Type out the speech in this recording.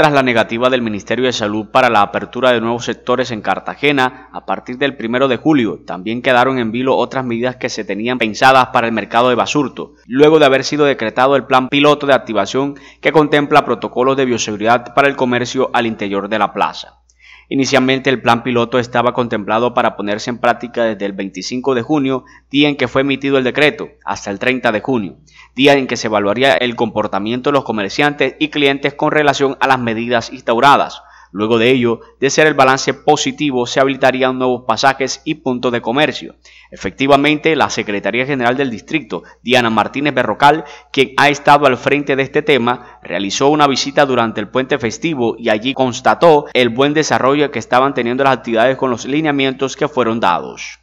tras la negativa del Ministerio de Salud para la apertura de nuevos sectores en Cartagena a partir del 1 de julio. También quedaron en vilo otras medidas que se tenían pensadas para el mercado de Basurto, luego de haber sido decretado el plan piloto de activación que contempla protocolos de bioseguridad para el comercio al interior de la plaza. Inicialmente el plan piloto estaba contemplado para ponerse en práctica desde el 25 de junio, día en que fue emitido el decreto, hasta el 30 de junio, día en que se evaluaría el comportamiento de los comerciantes y clientes con relación a las medidas instauradas. Luego de ello, de ser el balance positivo, se habilitarían nuevos pasajes y puntos de comercio. Efectivamente, la Secretaría General del Distrito, Diana Martínez Berrocal, quien ha estado al frente de este tema, realizó una visita durante el puente festivo y allí constató el buen desarrollo que estaban teniendo las actividades con los lineamientos que fueron dados.